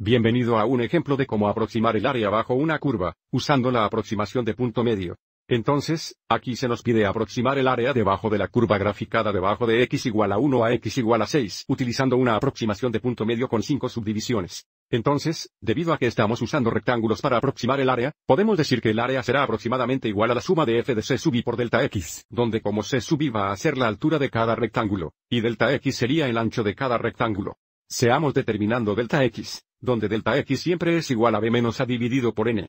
Bienvenido a un ejemplo de cómo aproximar el área bajo una curva, usando la aproximación de punto medio. Entonces, aquí se nos pide aproximar el área debajo de la curva graficada debajo de x igual a 1 a x igual a 6, utilizando una aproximación de punto medio con 5 subdivisiones. Entonces, debido a que estamos usando rectángulos para aproximar el área, podemos decir que el área será aproximadamente igual a la suma de f de c sub i por delta x, donde como c sub i va a ser la altura de cada rectángulo, y delta x sería el ancho de cada rectángulo. Seamos determinando delta x, donde delta x siempre es igual a b menos a dividido por n.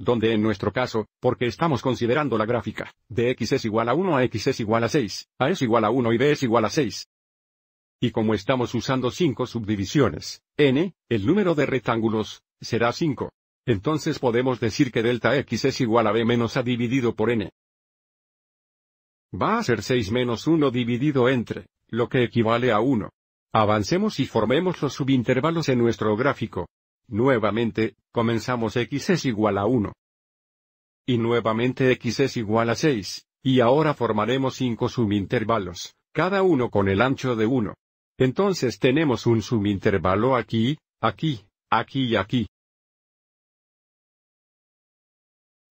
Donde en nuestro caso, porque estamos considerando la gráfica, de x es igual a 1 a x es igual a 6, a es igual a 1 y b es igual a 6. Y como estamos usando 5 subdivisiones, n, el número de rectángulos, será 5. Entonces podemos decir que delta x es igual a b menos a dividido por n. Va a ser 6 menos 1 dividido entre lo que equivale a 1. Avancemos y formemos los subintervalos en nuestro gráfico. Nuevamente, comenzamos x es igual a 1. Y nuevamente x es igual a 6, y ahora formaremos 5 subintervalos, cada uno con el ancho de 1. Entonces tenemos un subintervalo aquí, aquí, aquí y aquí.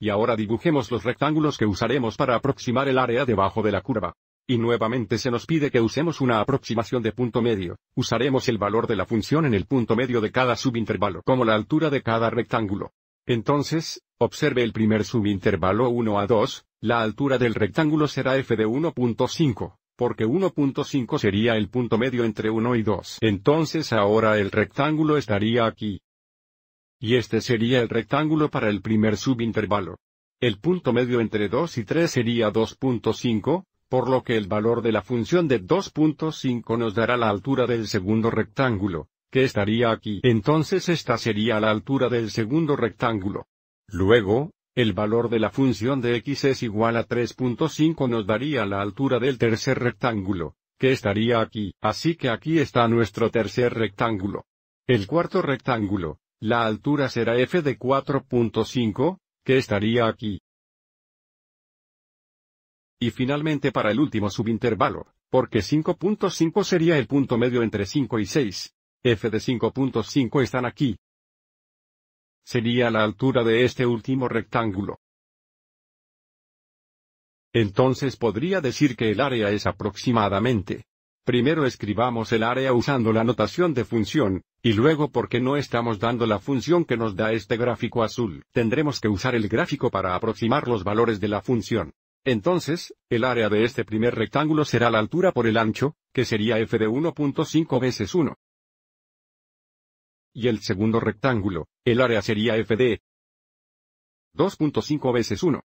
Y ahora dibujemos los rectángulos que usaremos para aproximar el área debajo de la curva. Y nuevamente se nos pide que usemos una aproximación de punto medio. Usaremos el valor de la función en el punto medio de cada subintervalo como la altura de cada rectángulo. Entonces, observe el primer subintervalo 1 a 2, la altura del rectángulo será f de 1.5, porque 1.5 sería el punto medio entre 1 y 2. Entonces ahora el rectángulo estaría aquí. Y este sería el rectángulo para el primer subintervalo. El punto medio entre 2 y 3 sería 2.5, por lo que el valor de la función de 2.5 nos dará la altura del segundo rectángulo, que estaría aquí. Entonces esta sería la altura del segundo rectángulo. Luego, el valor de la función de x es igual a 3.5 nos daría la altura del tercer rectángulo, que estaría aquí. Así que aquí está nuestro tercer rectángulo. El cuarto rectángulo, la altura será f de 4.5, que estaría aquí. Y finalmente para el último subintervalo, porque 5.5 sería el punto medio entre 5 y 6. F de 5.5 están aquí. Sería la altura de este último rectángulo. Entonces podría decir que el área es aproximadamente. Primero escribamos el área usando la notación de función, y luego porque no estamos dando la función que nos da este gráfico azul, tendremos que usar el gráfico para aproximar los valores de la función. Entonces, el área de este primer rectángulo será la altura por el ancho, que sería f de 1.5 veces 1. Y el segundo rectángulo, el área sería f de 2.5 veces 1.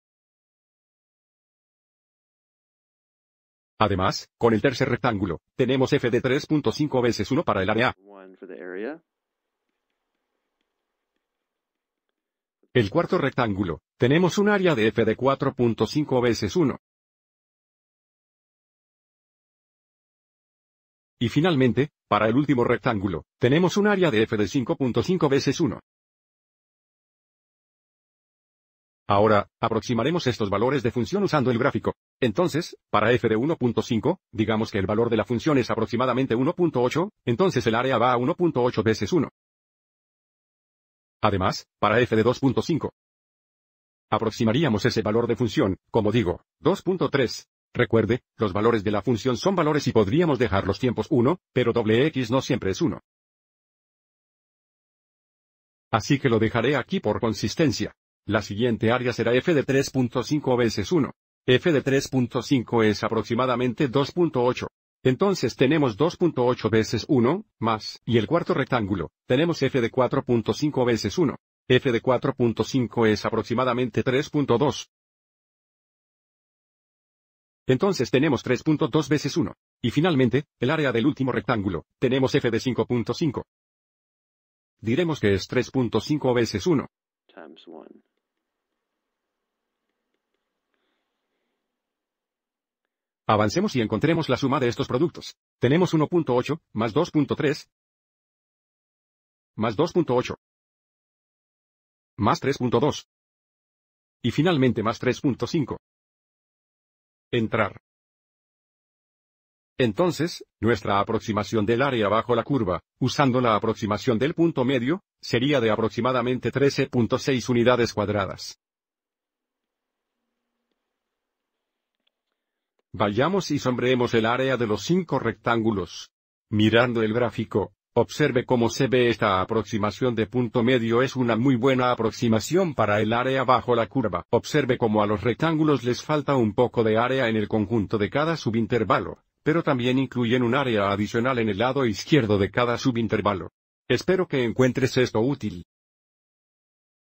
Además, con el tercer rectángulo, tenemos f de 3.5 veces 1 para el área El cuarto rectángulo, tenemos un área de f de 4.5 veces 1. Y finalmente, para el último rectángulo, tenemos un área de f de 5.5 veces 1. Ahora, aproximaremos estos valores de función usando el gráfico. Entonces, para f de 1.5, digamos que el valor de la función es aproximadamente 1.8, entonces el área va a 1.8 veces 1. Además, para f de 2.5. Aproximaríamos ese valor de función, como digo, 2.3. Recuerde, los valores de la función son valores y podríamos dejar los tiempos 1, pero doble x no siempre es 1. Así que lo dejaré aquí por consistencia. La siguiente área será f de 3.5 veces 1. f de 3.5 es aproximadamente 2.8. Entonces tenemos 2.8 veces 1, más, y el cuarto rectángulo, tenemos f de 4.5 veces 1. f de 4.5 es aproximadamente 3.2. Entonces tenemos 3.2 veces 1. Y finalmente, el área del último rectángulo, tenemos f de 5.5. Diremos que es 3.5 veces 1. Avancemos y encontremos la suma de estos productos. Tenemos 1.8, más 2.3, más 2.8, más 3.2, y finalmente más 3.5. Entrar. Entonces, nuestra aproximación del área bajo la curva, usando la aproximación del punto medio, sería de aproximadamente 13.6 unidades cuadradas. Vayamos y sombreemos el área de los cinco rectángulos. Mirando el gráfico, observe cómo se ve esta aproximación de punto medio es una muy buena aproximación para el área bajo la curva. Observe cómo a los rectángulos les falta un poco de área en el conjunto de cada subintervalo, pero también incluyen un área adicional en el lado izquierdo de cada subintervalo. Espero que encuentres esto útil.